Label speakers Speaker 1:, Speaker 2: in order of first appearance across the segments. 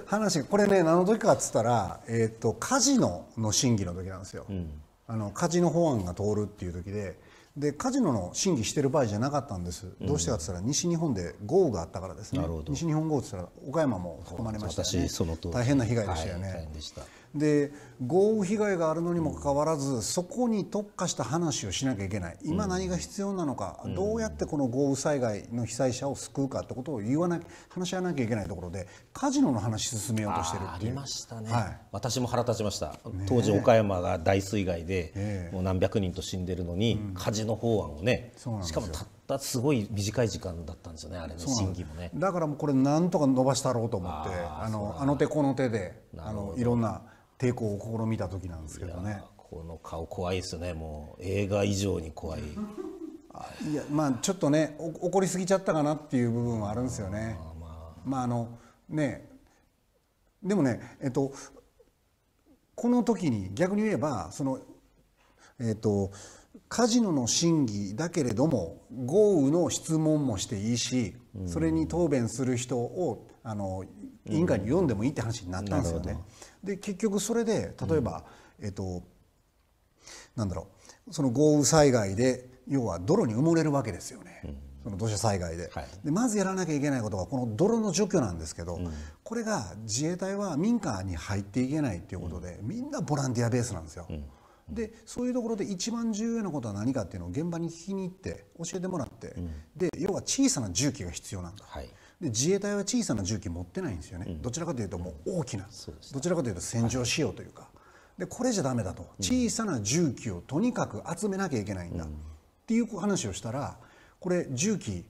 Speaker 1: 話これね何の時かっつったら、えーと、とカジノの審議の時なんですよ、うん、あのカジノ法案が通るっていう時ででカジノの審議している場合じゃなかったんです、どうしてかって言ったら、西日本で豪雨があったからですね、西日本豪雨って言ったら、岡山も含まれましたよね、大変な被害でしたよね。はい、で豪雨被害があるのにもかかわらず、うん、そこに特化した話をしなきゃいけない今何が必要なのか、うん、どうやってこの豪雨災害の被災者を救うかってことを言わな話し合わなきゃいけないところでカジノの話
Speaker 2: 進めようとしてるっていうありましたね、はい、私も腹立ちました、当時岡山が大水害で、もう何百人と死んでるのに、うんの法案をねしかもたったすごい短い時間だったんですよねあれの審議もね
Speaker 1: だからもうこれなんとか伸ばしたろうと思ってあのあの手この手であのいろんな抵抗を試みた時なんですけどね
Speaker 2: この顔怖いですよねもう映画以上に怖い
Speaker 1: いやまあちょっとね怒りすぎちゃったかなっていう部分はあるんですよねまああのねでもねえっとこの時に逆に言えばそのえーと、カジノの審議だけれども豪雨の質問もしていいしそれに答弁する人をあの委員会に読んでもいいって話になったんですよね。で結局それで例えば、えっ、ー、となんだろうその豪雨災害で要は泥に埋もれるわけですよね。その土砂災害ではい、でまずやらなきゃいけないことがこの泥の除去なんですけど、うん、これが自衛隊は民間に入っていけないっていうことで、うん、みんなボランティアベースなんですよ。うんでそういうところで一番重要なことは何かっていうのを現場に聞きに行って教えてもらって、うん、で要は小さな重機が必要なんだ、はい、で自衛隊は小さな重機持ってないんですよね、うん、どちらかというともう大きな、どちらかというと戦場仕様というか、はい、でこれじゃだめだと小さな重機をとにかく集めなきゃいけないんだ、っていう話をしたらこれ重
Speaker 2: 機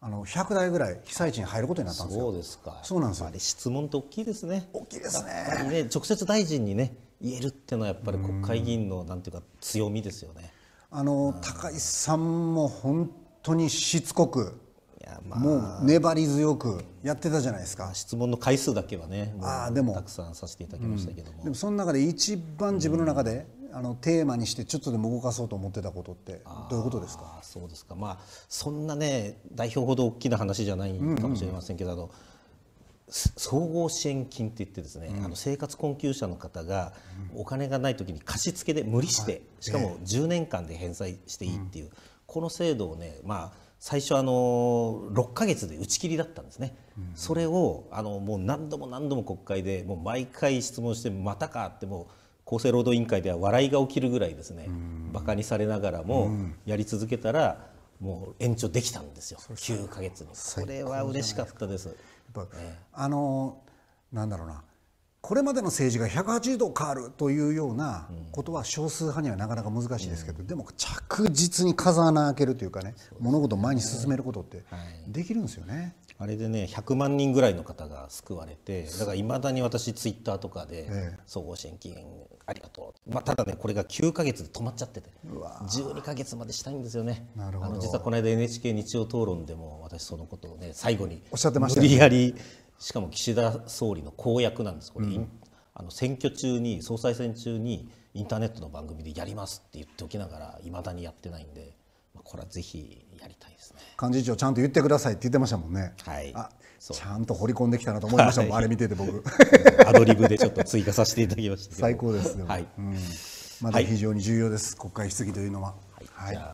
Speaker 2: あの100台ぐらい被災地に入ることになったんですよ。そうですか。そうなんですよ。質問って大きいですね。大きいですね。ね直接大臣にね言えるっていうのはやっぱり国会議員のなんていうか強みですよね。あの高井さんも本当にしつ
Speaker 1: こく、まあ、もう粘り強くやってたじゃないですか質問の回数だけはねあでもたくさんさせていただきましたけども、うん、でもその中で一番自分の中で、あのテ
Speaker 2: ーマにしてちょっとでも動かそうと思ってたことってどういうことですかそうですかまあそんなね代表ほど大きな話じゃないかもしれませんけど、うんうん総合支援金っていってですね、うん、あの生活困窮者の方がお金がない時に貸付で無理して、しかも10年間で返済していいっていう、この制度をね、まあ、最初あの6か月で打ち切りだったんですね、それをあのもう何度も何度も国会でもう毎回質問してまたかってもう厚生労働委員会では笑いが起きるぐらいですね、バカにされながらもやり続けたらもう延長できたんですよ9か月にこれは嬉しかったです。ぱ、
Speaker 1: あのなんだろうなこれまでの政治が180度変わるというようなことは少数派にはなかなか難しいですけど、でも着実に風穴開けるというかね物事を前に進める
Speaker 2: ことってできるんですよね。あれでね100万人ぐらいの方が救われてだからいまだに私ツイッターとかで「総合支援金ありがとう」まあ、ただねこれが9か月で止まっちゃってて12か月までしたいんですよねあの実はこの間 NHK 日曜討論でも私そのことをね最後におっしゃってました、ね、無理やりしかも岸田総理の公約なんですこれ、うん、あの選挙中に総裁選中にインターネットの番組でやりますって言っておきながらいまだにやってないんで。これはぜひやりたいですね幹
Speaker 1: 事長ちゃんと言ってくださいって言ってましたもんねはいあちゃんと掘り込んできたなと思いましたもん、はい、あれ見てて僕 アドリブでちょっと追加させていただきました最高ですはい、うん、
Speaker 2: まだ非常に
Speaker 1: 重要です、はい、国会質疑というのは、はい、はい